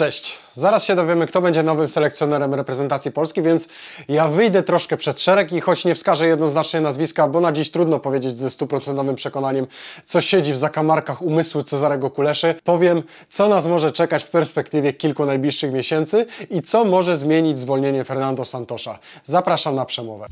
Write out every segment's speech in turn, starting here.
Cześć. Zaraz się dowiemy, kto będzie nowym selekcjonerem reprezentacji Polski, więc ja wyjdę troszkę przed szereg i choć nie wskażę jednoznacznie nazwiska, bo na dziś trudno powiedzieć ze stuprocentowym przekonaniem, co siedzi w zakamarkach umysłu Cezarego Kuleszy, powiem, co nas może czekać w perspektywie kilku najbliższych miesięcy i co może zmienić zwolnienie Fernando Santosza. Zapraszam na przemowę.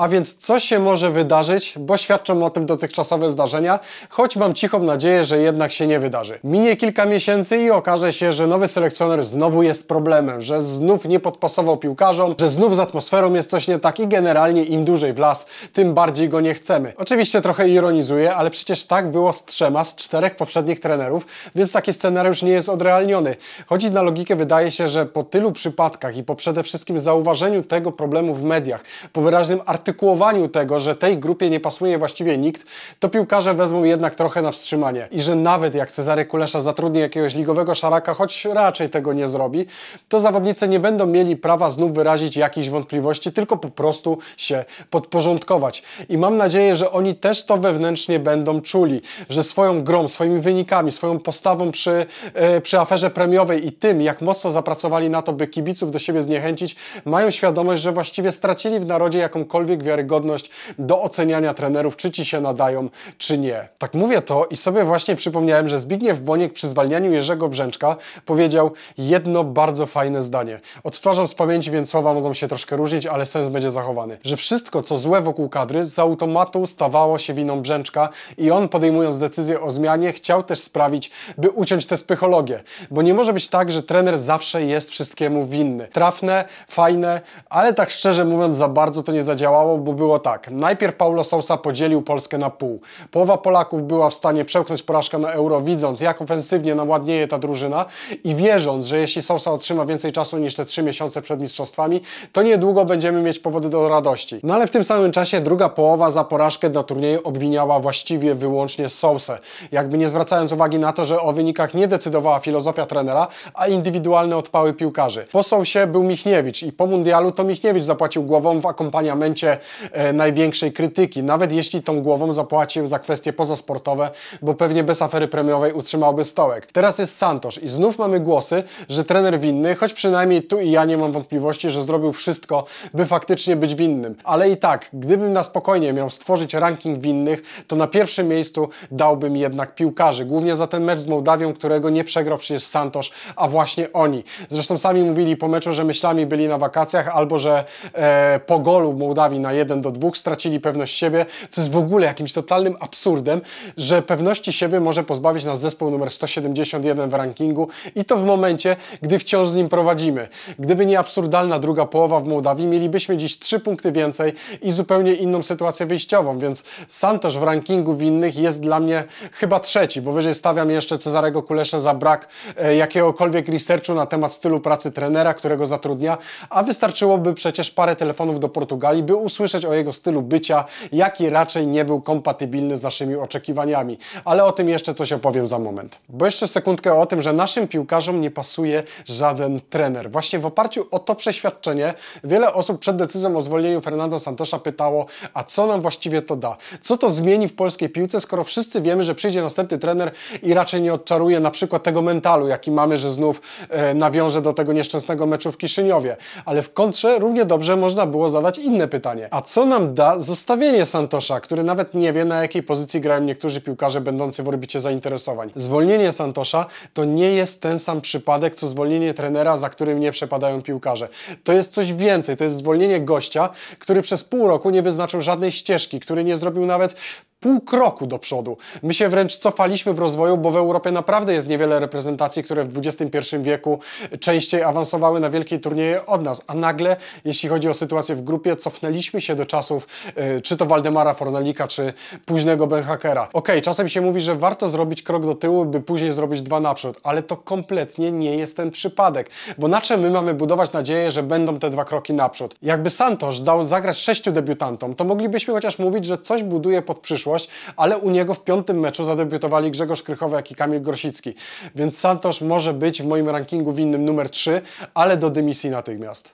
A więc co się może wydarzyć, bo świadczą o tym dotychczasowe zdarzenia, choć mam cichą nadzieję, że jednak się nie wydarzy. Minie kilka miesięcy i okaże się, że nowy selekcjoner znowu jest problemem, że znów nie podpasował piłkarzom, że znów z atmosferą jest coś nie tak i generalnie im dłużej w las, tym bardziej go nie chcemy. Oczywiście trochę ironizuję, ale przecież tak było z trzema z czterech poprzednich trenerów, więc taki scenariusz nie jest odrealniony. Chodzić na logikę wydaje się, że po tylu przypadkach i po przede wszystkim zauważeniu tego problemu w mediach, po wyraźnym artykule artykułowaniu tego, że tej grupie nie pasuje właściwie nikt, to piłkarze wezmą jednak trochę na wstrzymanie. I że nawet jak Cezary Kulesza zatrudni jakiegoś ligowego szaraka, choć raczej tego nie zrobi, to zawodnicy nie będą mieli prawa znów wyrazić jakichś wątpliwości, tylko po prostu się podporządkować. I mam nadzieję, że oni też to wewnętrznie będą czuli, że swoją grą, swoimi wynikami, swoją postawą przy, yy, przy aferze premiowej i tym, jak mocno zapracowali na to, by kibiców do siebie zniechęcić, mają świadomość, że właściwie stracili w narodzie jakąkolwiek jakąkolwiek wiarygodność do oceniania trenerów, czy ci się nadają, czy nie. Tak mówię to i sobie właśnie przypomniałem, że Zbigniew Boniek przy zwalnianiu Jerzego Brzęczka powiedział jedno bardzo fajne zdanie. Odtwarzam z pamięci, więc słowa mogą się troszkę różnić, ale sens będzie zachowany. Że wszystko, co złe wokół kadry, z automatu stawało się winą Brzęczka i on podejmując decyzję o zmianie, chciał też sprawić, by uciąć tę psychologię. Bo nie może być tak, że trener zawsze jest wszystkiemu winny. Trafne, fajne, ale tak szczerze mówiąc za bardzo to nie zadziała działało, bo było tak. Najpierw Paulo Sousa podzielił Polskę na pół. Połowa Polaków była w stanie przełknąć porażkę na euro, widząc jak ofensywnie namładnieje ta drużyna i wierząc, że jeśli Sousa otrzyma więcej czasu niż te trzy miesiące przed mistrzostwami, to niedługo będziemy mieć powody do radości. No ale w tym samym czasie druga połowa za porażkę na turnieju obwiniała właściwie wyłącznie Sousę. Jakby nie zwracając uwagi na to, że o wynikach nie decydowała filozofia trenera, a indywidualne odpały piłkarzy. Po Sousie był Michniewicz i po mundialu to Michniewicz zapłacił głową w akompaniamencie E, największej krytyki, nawet jeśli tą głową zapłacił za kwestie pozasportowe, bo pewnie bez afery premiowej utrzymałby stołek. Teraz jest Santosz i znów mamy głosy, że trener winny, choć przynajmniej tu i ja nie mam wątpliwości, że zrobił wszystko, by faktycznie być winnym. Ale i tak, gdybym na spokojnie miał stworzyć ranking winnych, to na pierwszym miejscu dałbym jednak piłkarzy, głównie za ten mecz z Mołdawią, którego nie przegrał przecież Santosz, a właśnie oni. Zresztą sami mówili po meczu, że myślami byli na wakacjach albo że e, po golu Mołdawii na 1 do 2, stracili pewność siebie, co jest w ogóle jakimś totalnym absurdem, że pewności siebie może pozbawić nas zespół numer 171 w rankingu i to w momencie, gdy wciąż z nim prowadzimy. Gdyby nie absurdalna druga połowa w Mołdawii, mielibyśmy dziś 3 punkty więcej i zupełnie inną sytuację wyjściową, więc Santosz w rankingu winnych jest dla mnie chyba trzeci, bo wyżej stawiam jeszcze Cezarego Kulesza za brak e, jakiegokolwiek researchu na temat stylu pracy trenera, którego zatrudnia, a wystarczyłoby przecież parę telefonów do Portugalii, by usłyszeć o jego stylu bycia, jaki raczej nie był kompatybilny z naszymi oczekiwaniami. Ale o tym jeszcze coś opowiem za moment. Bo jeszcze sekundkę o tym, że naszym piłkarzom nie pasuje żaden trener. Właśnie w oparciu o to przeświadczenie wiele osób przed decyzją o zwolnieniu Fernando Santosza pytało, a co nam właściwie to da? Co to zmieni w polskiej piłce, skoro wszyscy wiemy, że przyjdzie następny trener i raczej nie odczaruje na przykład tego mentalu, jaki mamy, że znów e, nawiąże do tego nieszczęsnego meczu w Kiszyniowie. Ale w kontrze równie dobrze można było zadać inne pytanie. A co nam da zostawienie Santosza, który nawet nie wie, na jakiej pozycji grają niektórzy piłkarze będący w orbicie zainteresowań. Zwolnienie Santosza to nie jest ten sam przypadek, co zwolnienie trenera, za którym nie przepadają piłkarze. To jest coś więcej, to jest zwolnienie gościa, który przez pół roku nie wyznaczył żadnej ścieżki, który nie zrobił nawet pół kroku do przodu. My się wręcz cofaliśmy w rozwoju, bo w Europie naprawdę jest niewiele reprezentacji, które w XXI wieku częściej awansowały na wielkie turnieje od nas, a nagle, jeśli chodzi o sytuację w grupie, cofnęliśmy się do czasów e, czy to Waldemara Fornalika, czy późnego Benhakera. Okej, okay, czasem się mówi, że warto zrobić krok do tyłu, by później zrobić dwa naprzód, ale to kompletnie nie jest ten przypadek, bo na czym my mamy budować nadzieję, że będą te dwa kroki naprzód? Jakby Santos dał zagrać sześciu debiutantom, to moglibyśmy chociaż mówić, że coś buduje pod przyszłość, przyszłość, ale u niego w piątym meczu zadebiutowali Grzegorz Krychowiak i Kamil Grosicki, więc Santosz może być w moim rankingu winnym numer 3, ale do dymisji natychmiast.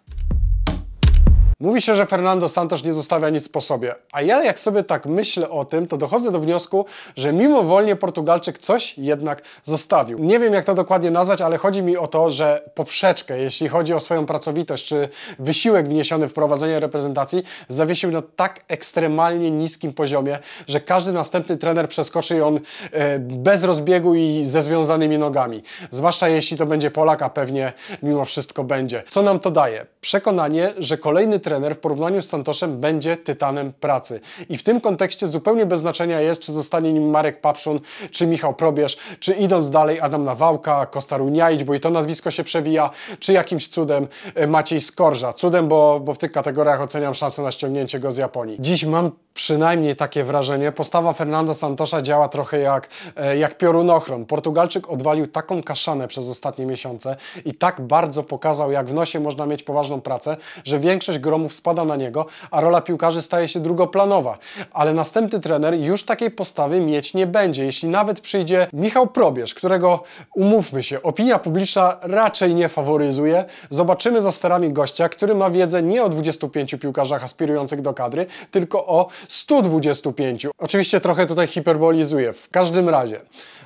Mówi się, że Fernando Santos nie zostawia nic po sobie, a ja jak sobie tak myślę o tym, to dochodzę do wniosku, że mimowolnie Portugalczyk coś jednak zostawił. Nie wiem jak to dokładnie nazwać, ale chodzi mi o to, że poprzeczkę, jeśli chodzi o swoją pracowitość czy wysiłek wniesiony w prowadzenie reprezentacji, zawiesił na tak ekstremalnie niskim poziomie, że każdy następny trener przeskoczy on e, bez rozbiegu i ze związanymi nogami. Zwłaszcza jeśli to będzie Polak, a pewnie mimo wszystko będzie. Co nam to daje? Przekonanie, że kolejny trener w porównaniu z Santoszem będzie tytanem pracy. I w tym kontekście zupełnie bez znaczenia jest, czy zostanie nim Marek Papszun, czy Michał Probierz, czy idąc dalej Adam Nawałka, Kosta Runiaić, bo i to nazwisko się przewija, czy jakimś cudem e, Maciej Skorża. Cudem, bo, bo w tych kategoriach oceniam szansę na ściągnięcie go z Japonii. Dziś mam przynajmniej takie wrażenie. Postawa Fernando Santosza działa trochę jak, e, jak piorunochron. Portugalczyk odwalił taką kaszanę przez ostatnie miesiące i tak bardzo pokazał, jak w nosie można mieć poważną pracę, że większość gro gromów spada na niego, a rola piłkarzy staje się drugoplanowa. Ale następny trener już takiej postawy mieć nie będzie. Jeśli nawet przyjdzie Michał Probierz, którego, umówmy się, opinia publiczna raczej nie faworyzuje, zobaczymy za sterami gościa, który ma wiedzę nie o 25 piłkarzach aspirujących do kadry, tylko o 125. Oczywiście trochę tutaj hiperbolizuję. W każdym razie,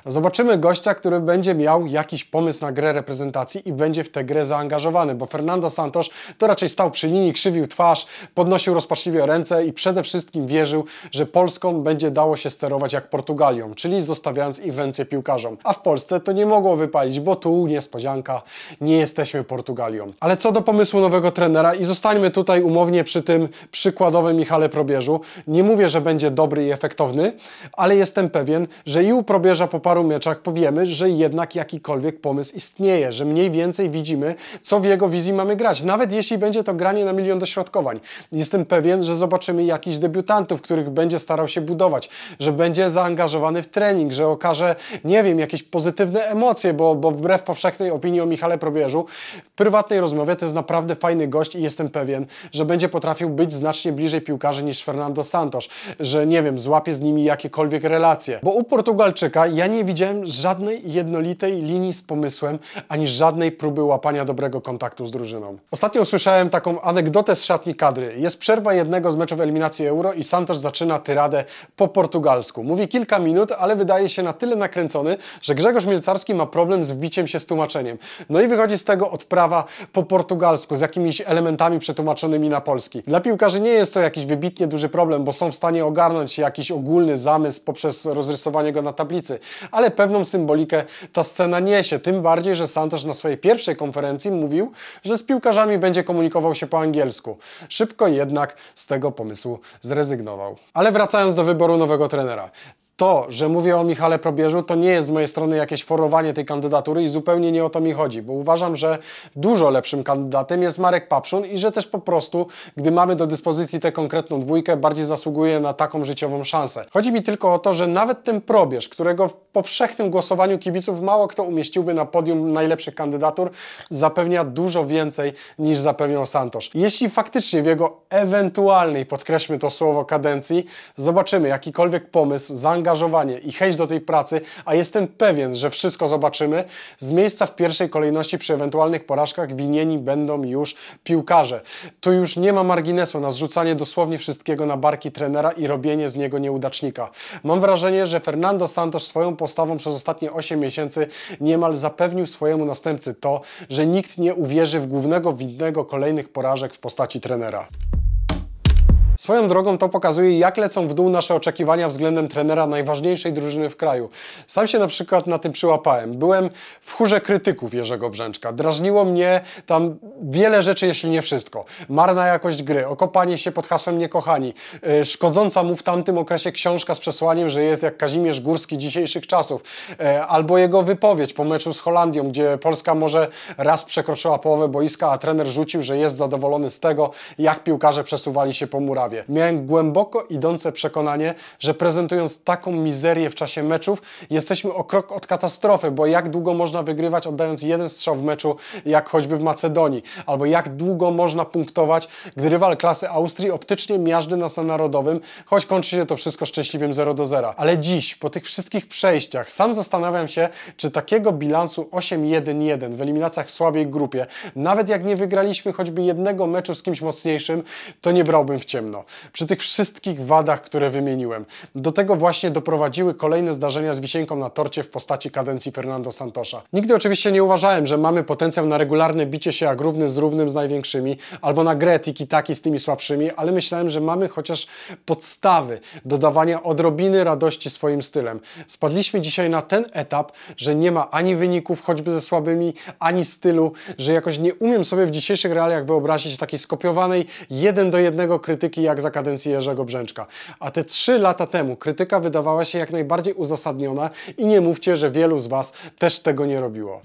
Zobaczymy gościa, który będzie miał jakiś pomysł na grę reprezentacji i będzie w tę grę zaangażowany, bo Fernando Santos to raczej stał przy linii, krzywił twarz, podnosił rozpaczliwie ręce i przede wszystkim wierzył, że Polską będzie dało się sterować jak Portugalią, czyli zostawiając inwencję piłkarzom. A w Polsce to nie mogło wypalić, bo tu niespodzianka, nie jesteśmy Portugalią. Ale co do pomysłu nowego trenera i zostańmy tutaj umownie przy tym przykładowym Michale Probierzu. Nie mówię, że będzie dobry i efektowny, ale jestem pewien, że i u Probierza popatrzymy paru meczach powiemy, że jednak jakikolwiek pomysł istnieje, że mniej więcej widzimy, co w jego wizji mamy grać. Nawet jeśli będzie to granie na milion dośrodkowań. Jestem pewien, że zobaczymy jakichś debiutantów, których będzie starał się budować, że będzie zaangażowany w trening, że okaże, nie wiem, jakieś pozytywne emocje, bo, bo wbrew powszechnej opinii o Michale Probierzu, w prywatnej rozmowie to jest naprawdę fajny gość i jestem pewien, że będzie potrafił być znacznie bliżej piłkarzy niż Fernando Santos, że nie wiem, złapie z nimi jakiekolwiek relacje. Bo u Portugalczyka ja nie nie widziałem żadnej jednolitej linii z pomysłem, ani żadnej próby łapania dobrego kontaktu z drużyną. Ostatnio usłyszałem taką anegdotę z szatni kadry. Jest przerwa jednego z meczów eliminacji Euro i Santos zaczyna tyradę po portugalsku. Mówi kilka minut, ale wydaje się na tyle nakręcony, że Grzegorz Mielcarski ma problem z wbiciem się z tłumaczeniem. No i wychodzi z tego odprawa po portugalsku z jakimiś elementami przetłumaczonymi na polski. Dla piłkarzy nie jest to jakiś wybitnie duży problem, bo są w stanie ogarnąć jakiś ogólny zamysł poprzez rozrysowanie go na tablicy, ale pewną symbolikę ta scena niesie, tym bardziej, że Santos na swojej pierwszej konferencji mówił, że z piłkarzami będzie komunikował się po angielsku. Szybko jednak z tego pomysłu zrezygnował. Ale wracając do wyboru nowego trenera to, że mówię o Michale Probierzu, to nie jest z mojej strony jakieś forowanie tej kandydatury i zupełnie nie o to mi chodzi, bo uważam, że dużo lepszym kandydatem jest Marek Papszun i że też po prostu, gdy mamy do dyspozycji tę konkretną dwójkę, bardziej zasługuje na taką życiową szansę. Chodzi mi tylko o to, że nawet ten Probierz, którego w powszechnym głosowaniu kibiców mało kto umieściłby na podium najlepszych kandydatur, zapewnia dużo więcej niż zapewniał Santosz. Jeśli faktycznie w jego ewentualnej, podkreślmy to słowo, kadencji, zobaczymy jakikolwiek pomysł, zaangażowanie zaangażowanie i chęć do tej pracy, a jestem pewien, że wszystko zobaczymy, z miejsca w pierwszej kolejności przy ewentualnych porażkach winieni będą już piłkarze. Tu już nie ma marginesu na zrzucanie dosłownie wszystkiego na barki trenera i robienie z niego nieudacznika. Mam wrażenie, że Fernando Santos swoją postawą przez ostatnie 8 miesięcy niemal zapewnił swojemu następcy to, że nikt nie uwierzy w głównego winnego kolejnych porażek w postaci trenera. Swoją drogą to pokazuje, jak lecą w dół nasze oczekiwania względem trenera najważniejszej drużyny w kraju. Sam się na przykład na tym przyłapałem. Byłem w chórze krytyków Jerzego Brzęczka. Drażniło mnie tam wiele rzeczy, jeśli nie wszystko. Marna jakość gry, okopanie się pod hasłem niekochani, e, szkodząca mu w tamtym okresie książka z przesłaniem, że jest jak Kazimierz Górski dzisiejszych czasów, e, albo jego wypowiedź po meczu z Holandią, gdzie Polska może raz przekroczyła połowę boiska, a trener rzucił, że jest zadowolony z tego, jak piłkarze przesuwali się po murawie. Miałem głęboko idące przekonanie, że prezentując taką mizerię w czasie meczów, jesteśmy o krok od katastrofy, bo jak długo można wygrywać oddając jeden strzał w meczu, jak choćby w Macedonii, albo jak długo można punktować, gdy rywal klasy Austrii optycznie miażdży nas na narodowym, choć kończy się to wszystko szczęśliwym 0 do 0. Ale dziś, po tych wszystkich przejściach, sam zastanawiam się, czy takiego bilansu 8-1-1 w eliminacjach w słabej grupie, nawet jak nie wygraliśmy choćby jednego meczu z kimś mocniejszym, to nie brałbym w ciemno przy tych wszystkich wadach, które wymieniłem. Do tego właśnie doprowadziły kolejne zdarzenia z wisienką na torcie w postaci kadencji Fernando Santosza. Nigdy oczywiście nie uważałem, że mamy potencjał na regularne bicie się jak równy z równym z największymi, albo na grę tiki-taki z tymi słabszymi, ale myślałem, że mamy chociaż podstawy dodawania odrobiny radości swoim stylem. Spadliśmy dzisiaj na ten etap, że nie ma ani wyników choćby ze słabymi, ani stylu, że jakoś nie umiem sobie w dzisiejszych realiach wyobrazić takiej skopiowanej jeden do jednego krytyki jak za kadencji Jerzego Brzęczka. A te trzy lata temu krytyka wydawała się jak najbardziej uzasadniona i nie mówcie, że wielu z Was też tego nie robiło.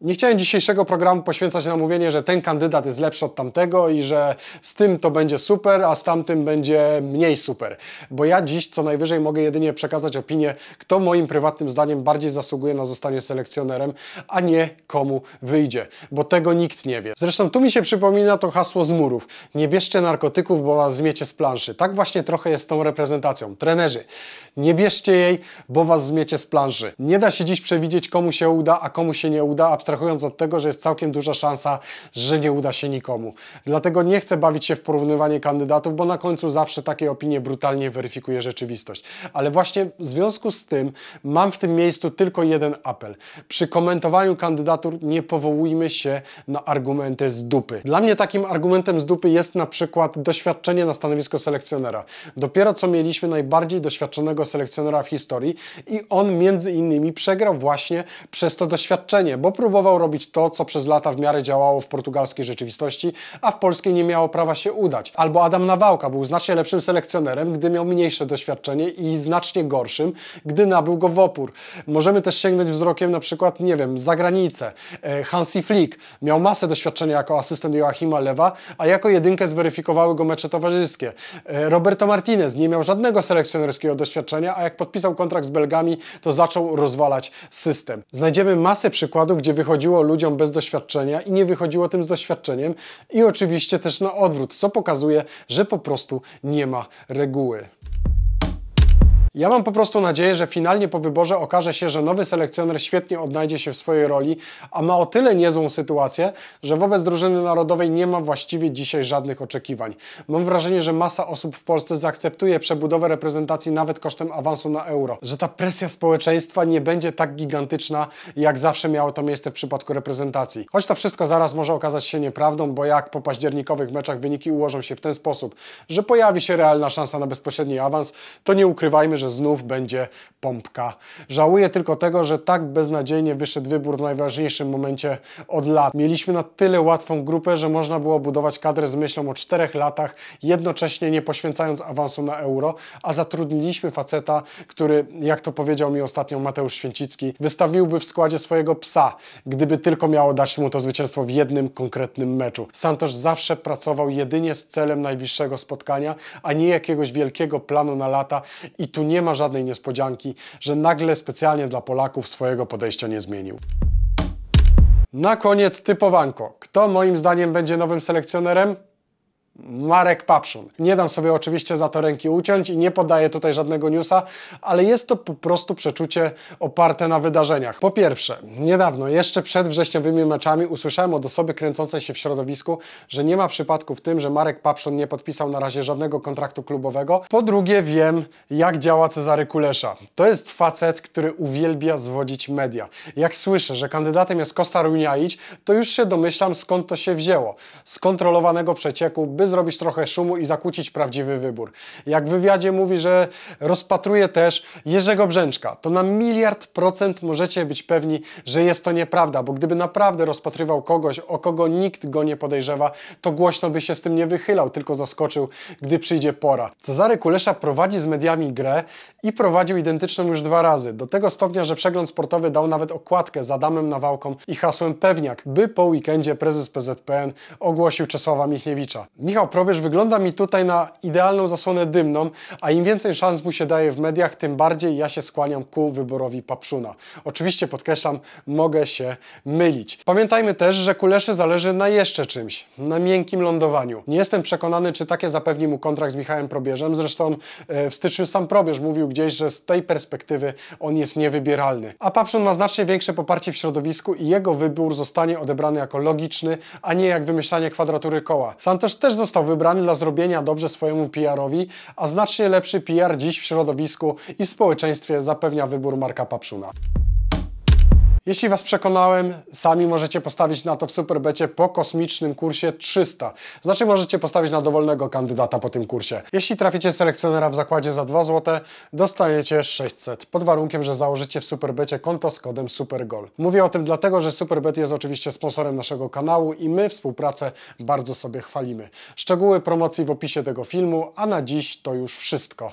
Nie chciałem dzisiejszego programu poświęcać na mówienie, że ten kandydat jest lepszy od tamtego i że z tym to będzie super, a z tamtym będzie mniej super. Bo ja dziś co najwyżej mogę jedynie przekazać opinię, kto moim prywatnym zdaniem bardziej zasługuje na zostanie selekcjonerem, a nie komu wyjdzie. Bo tego nikt nie wie. Zresztą tu mi się przypomina to hasło z murów. Nie bierzcie narkotyków, bo was zmiecie z planszy. Tak właśnie trochę jest z tą reprezentacją. Trenerzy, nie bierzcie jej, bo was zmiecie z planszy. Nie da się dziś przewidzieć, komu się uda, a komu się nie uda, abstrahując abstrahując od tego, że jest całkiem duża szansa, że nie uda się nikomu. Dlatego nie chcę bawić się w porównywanie kandydatów, bo na końcu zawsze takie opinie brutalnie weryfikuje rzeczywistość. Ale właśnie w związku z tym mam w tym miejscu tylko jeden apel. Przy komentowaniu kandydatur nie powołujmy się na argumenty z dupy. Dla mnie takim argumentem z dupy jest na przykład doświadczenie na stanowisko selekcjonera. Dopiero co mieliśmy najbardziej doświadczonego selekcjonera w historii i on między innymi przegrał właśnie przez to doświadczenie, bo próbował próbował robić to, co przez lata w miarę działało w portugalskiej rzeczywistości, a w polskiej nie miało prawa się udać. Albo Adam Nawałka był znacznie lepszym selekcjonerem, gdy miał mniejsze doświadczenie i znacznie gorszym, gdy nabył go w opór. Możemy też sięgnąć wzrokiem na przykład, nie wiem, za granicę. E, Hansi Flick miał masę doświadczenia jako asystent Joachima Lewa, a jako jedynkę zweryfikowały go mecze towarzyskie. E, Roberto Martinez nie miał żadnego selekcjonerskiego doświadczenia, a jak podpisał kontrakt z Belgami, to zaczął rozwalać system. Znajdziemy masę przykładów, gdzie wychodzi wychodziło ludziom bez doświadczenia i nie wychodziło tym z doświadczeniem i oczywiście też na odwrót, co pokazuje, że po prostu nie ma reguły. Ja mam po prostu nadzieję, że finalnie po wyborze okaże się, że nowy selekcjoner świetnie odnajdzie się w swojej roli, a ma o tyle niezłą sytuację, że wobec drużyny narodowej nie ma właściwie dzisiaj żadnych oczekiwań. Mam wrażenie, że masa osób w Polsce zaakceptuje przebudowę reprezentacji nawet kosztem awansu na euro. Że ta presja społeczeństwa nie będzie tak gigantyczna, jak zawsze miało to miejsce w przypadku reprezentacji. Choć to wszystko zaraz może okazać się nieprawdą, bo jak po październikowych meczach wyniki ułożą się w ten sposób, że pojawi się realna szansa na bezpośredni awans, to nie ukrywajmy, że znów będzie pompka. Żałuję tylko tego, że tak beznadziejnie wyszedł wybór w najważniejszym momencie od lat. Mieliśmy na tyle łatwą grupę, że można było budować kadrę z myślą o czterech latach, jednocześnie nie poświęcając awansu na euro, a zatrudniliśmy faceta, który, jak to powiedział mi ostatnio Mateusz Święcicki, wystawiłby w składzie swojego psa, gdyby tylko miało dać mu to zwycięstwo w jednym konkretnym meczu. Santosz zawsze pracował jedynie z celem najbliższego spotkania, a nie jakiegoś wielkiego planu na lata i tu nie ma żadnej niespodzianki, że nagle specjalnie dla Polaków swojego podejścia nie zmienił. Na koniec typowanko. Kto moim zdaniem będzie nowym selekcjonerem? Marek Papszun. Nie dam sobie oczywiście za to ręki uciąć i nie podaję tutaj żadnego newsa, ale jest to po prostu przeczucie oparte na wydarzeniach. Po pierwsze, niedawno, jeszcze przed wrześniowymi meczami usłyszałem od osoby kręcącej się w środowisku, że nie ma przypadku w tym, że Marek Papszun nie podpisał na razie żadnego kontraktu klubowego. Po drugie, wiem jak działa Cezary Kulesza. To jest facet, który uwielbia zwodzić media. Jak słyszę, że kandydatem jest Kosta Runiaić, to już się domyślam skąd to się wzięło. Skontrolowanego przecieku, by zrobić trochę szumu i zakłócić prawdziwy wybór. Jak w wywiadzie mówi, że rozpatruje też Jerzego Brzęczka, to na miliard procent możecie być pewni, że jest to nieprawda, bo gdyby naprawdę rozpatrywał kogoś, o kogo nikt go nie podejrzewa, to głośno by się z tym nie wychylał, tylko zaskoczył, gdy przyjdzie pora. Cezary Kulesza prowadzi z mediami grę i prowadził identyczną już dwa razy, do tego stopnia, że przegląd sportowy dał nawet okładkę z Adamem Nawałką i hasłem Pewniak, by po weekendzie prezes PZPN ogłosił Czesława Michniewicza. Michał Michał Probierz wygląda mi tutaj na idealną zasłonę dymną, a im więcej szans mu się daje w mediach, tym bardziej ja się skłaniam ku wyborowi Papszuna. Oczywiście podkreślam, mogę się mylić. Pamiętajmy też, że Kuleszy zależy na jeszcze czymś, na miękkim lądowaniu. Nie jestem przekonany, czy takie zapewni mu kontrakt z Michałem Probierzem, zresztą e, w styczniu sam Probierz mówił gdzieś, że z tej perspektywy on jest niewybieralny. A Papszun ma znacznie większe poparcie w środowisku i jego wybór zostanie odebrany jako logiczny, a nie jak wymyślanie kwadratury koła. też też został wybrany dla zrobienia dobrze swojemu PR-owi, a znacznie lepszy PR dziś w środowisku i w społeczeństwie zapewnia wybór Marka Papszuna. Jeśli Was przekonałem, sami możecie postawić na to w Superbecie po kosmicznym kursie 300. Znaczy możecie postawić na dowolnego kandydata po tym kursie. Jeśli traficie selekcjonera w zakładzie za 2 zł, dostaniecie 600, pod warunkiem, że założycie w Superbecie konto z kodem SUPERGOL. Mówię o tym dlatego, że Superbet jest oczywiście sponsorem naszego kanału i my współpracę bardzo sobie chwalimy. Szczegóły promocji w opisie tego filmu, a na dziś to już wszystko.